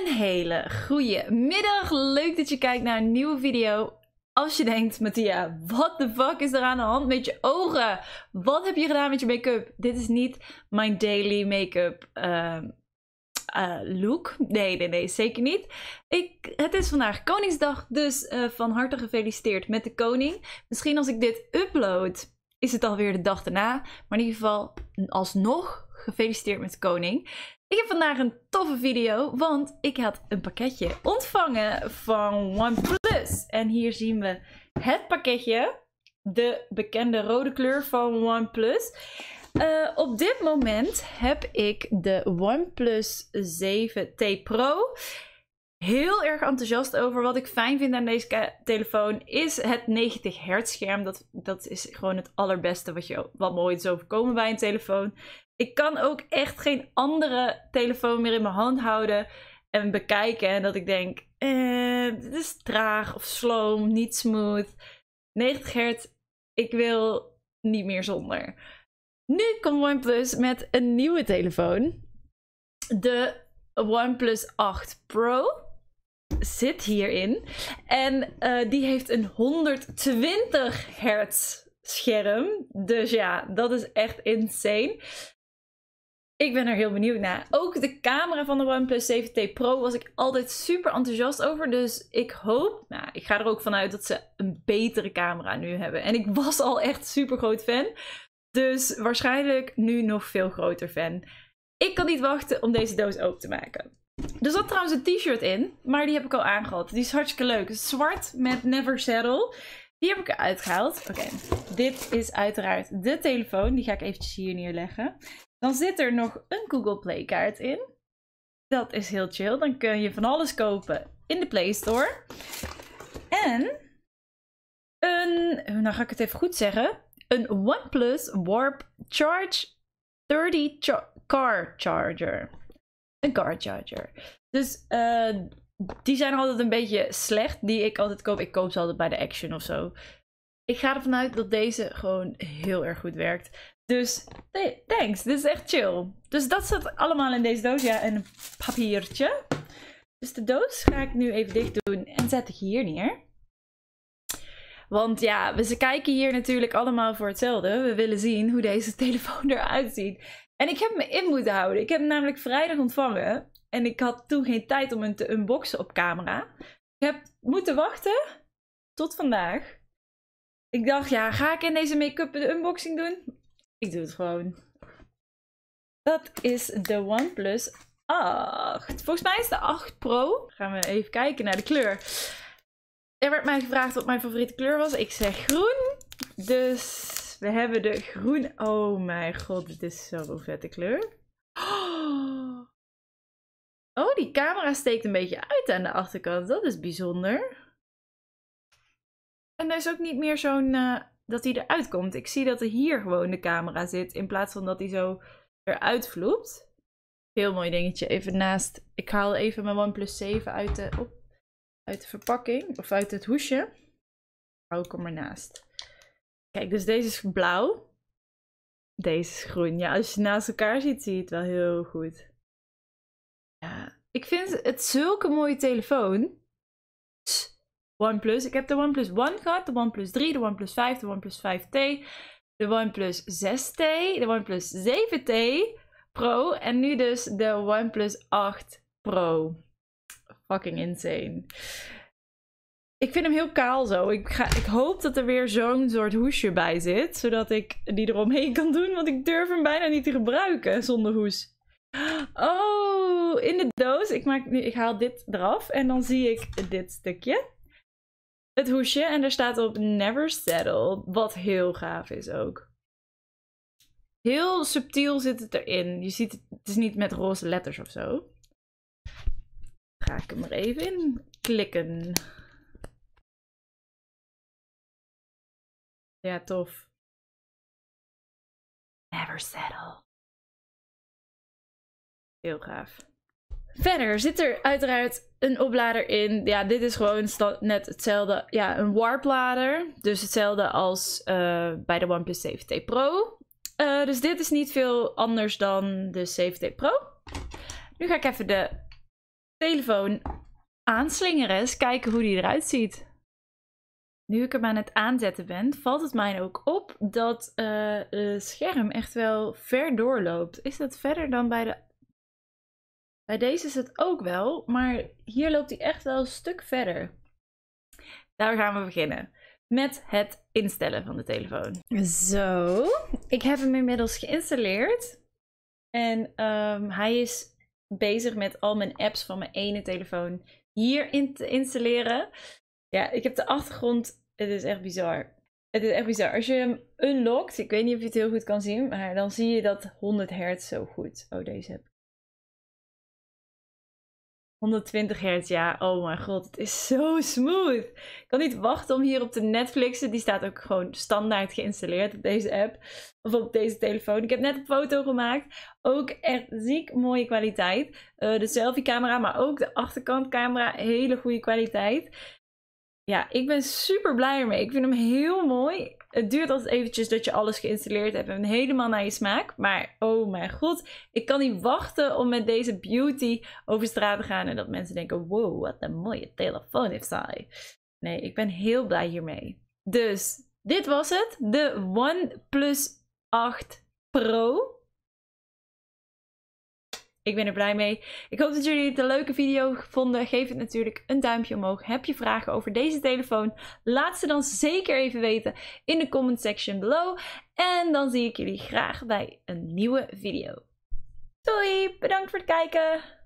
Een hele goede middag. Leuk dat je kijkt naar een nieuwe video. Als je denkt, Mattia, wat de fuck is er aan de hand met je ogen? Wat heb je gedaan met je make-up? Dit is niet mijn daily make-up ehm, eh, look. Nee, nee, nee, zeker niet. Ik, het is vandaag Koningsdag, dus eh, van harte gefeliciteerd met de koning. Misschien als ik dit upload, is het alweer de dag erna. Maar in ieder geval, alsnog Gefeliciteerd met koning. Ik heb vandaag een toffe video, want ik had een pakketje ontvangen van OnePlus. En hier zien we het pakketje, de bekende rode kleur van OnePlus. Eh, op dit moment heb ik de OnePlus 7T Pro heel erg enthousiast over. Wat ik fijn vind aan deze telefoon is het 90 hertz scherm. Dat, dat is gewoon het allerbeste wat, je, wat me ooit is bij een telefoon. Ik kan ook echt geen andere telefoon meer in mijn hand houden en bekijken. En dat ik denk, eh, dit is traag of sloom, niet smooth. 90 hertz, ik wil niet meer zonder. Nu komt OnePlus met een nieuwe telefoon. De OnePlus 8 Pro zit hierin. En eh, die heeft een 120 hertz scherm. Dus ja, dat is echt insane. Ik ben er heel benieuwd naar. Ook de camera van de OnePlus 7T Pro was ik altijd super enthousiast over. Dus ik hoop, nou, ik ga er ook vanuit dat ze een betere camera nu hebben. En ik was al echt super groot fan. Dus waarschijnlijk nu nog veel groter fan. Ik kan niet wachten om deze doos open te maken. Er zat trouwens een t-shirt in, maar die heb ik al aangehad. Die is hartstikke leuk. zwart met Never Settle. Die heb ik eruit gehaald. Oké, dit is uiteraard de telefoon. Die ga ik eventjes hier neerleggen. Dan zit er nog een Google Play kaart in. Dat is heel chill. Dan kun je van alles kopen in de Play Store. En een, nou ga ik het even goed zeggen, een OnePlus Warp Charge 30 Car Charger. Een car charger. Dus eh, die zijn altijd een beetje slecht, die ik altijd koop. Ik koop ze altijd bij de Action of zo. Ik ga ervan uit dat deze gewoon heel erg goed werkt. Dus thanks, dit is echt chill. Dus dat zat allemaal in deze doos. Ja, en een papiertje. Dus de doos ga ik nu even dicht doen en zet ik hier neer. Want ja, we ze kijken hier natuurlijk allemaal voor hetzelfde. We willen zien hoe deze telefoon eruit ziet. En ik heb me in moeten houden. Ik heb hem namelijk vrijdag ontvangen. En ik had toen geen tijd om hem te unboxen op camera. Ik heb moeten wachten tot vandaag. Ik dacht, ja, ga ik in deze make-up de unboxing doen? Ik doe het gewoon. Dat is de OnePlus 8. Volgens mij is de 8 Pro. Gaan we even kijken naar de kleur. Er werd mij gevraagd wat mijn favoriete kleur was. Ik zeg groen. Dus we hebben de groen. Oh mijn god, dit is zo'n vette kleur. Oh, die camera steekt een beetje uit aan de achterkant. Dat is bijzonder. En er is ook niet meer zo'n... Eh, dat hij eruit komt. Ik zie dat er hier gewoon de camera zit. In plaats van dat hij zo eruit vloept. Heel mooi dingetje. Even naast... Ik haal even mijn OnePlus 7 uit de, op, uit de verpakking. Of uit het hoesje. Hou oh, ik hem ernaast. Kijk, dus deze is blauw. Deze is groen. Ja, als je naast elkaar ziet, zie je het wel heel goed. Ja, ik vind het zulke mooie telefoon. Dus OnePlus. Ik heb de OnePlus One gehad, de OnePlus 3, de OnePlus 5, de OnePlus 5T, de OnePlus 6T, de OnePlus 7T Pro en nu dus de OnePlus 8 Pro. Fucking insane ik vind hem heel kaal zo. Ik, ga, ik hoop dat er weer zo'n soort hoesje bij zit. Zodat ik die eromheen kan doen. Want ik durf hem bijna niet te gebruiken zonder hoes. Oh, in de doos. Ik, maak nu, ik haal dit eraf. En dan zie ik dit stukje. Het hoesje. En daar staat op Never Settle. Wat heel gaaf is ook. Heel subtiel zit het erin. Je ziet het, het is niet met roze letters of zo. Ga ik hem er even in klikken. Ja, tof. Never settle. Heel gaaf. Verder zit er uiteraard een oplader in. Ja, dit is gewoon net hetzelfde. Ja, een warp lader. Dus hetzelfde als eh, bij de OnePlus 7T Pro. Eh, dus dit is niet veel anders dan de 7T Pro. Nu ga ik even de telefoon aanslingeren. Eens kijken hoe die eruit ziet nu ik hem aan het aanzetten ben, valt het mij ook op dat uh, eh, het eh, scherm echt wel ver doorloopt. Is dat verder dan bij de. Bij deze is het ook wel, maar hier loopt hij echt wel een stuk verder. Daar gaan we beginnen met het instellen van de telefoon. Zo, ik heb hem inmiddels geïnstalleerd. En ehm, hij is bezig met al mijn apps van mijn ene telefoon hier in te installeren. Ja, ik heb de achtergrond. Het is echt bizar. Het is echt bizar. Als je hem unlockt, ik weet niet of je het heel goed kan zien, maar dan zie je dat 100 hertz zo goed. Oh, deze heb ik. 120 hertz, ja. Oh mijn god, het is zo smooth. Ik kan niet wachten om hier op te Netflixen. Die staat ook gewoon standaard geïnstalleerd op deze app. Of op deze telefoon. Ik heb net een foto gemaakt. Ook echt ziek mooie kwaliteit. Eh, de selfie camera, maar ook de achterkant camera. Hele goede kwaliteit ja, ik ben super blij ermee. Ik vind hem heel mooi. Het duurt altijd eventjes dat je alles geïnstalleerd hebt en helemaal naar je smaak. Maar oh mijn god, ik kan niet wachten om met deze beauty over straat te gaan en dat mensen denken: wow, wat een mooie telefoon heeft zij. Nee, ik ben heel blij hiermee. Dus dit was het, de OnePlus 8 Pro. Ik ben er blij mee. Ik hoop dat jullie het een leuke video vonden. Geef het natuurlijk een duimpje omhoog. Heb je vragen over deze telefoon? Laat ze dan zeker even weten in de comment section below. En dan zie ik jullie graag bij een nieuwe video. Doei, bedankt voor het kijken!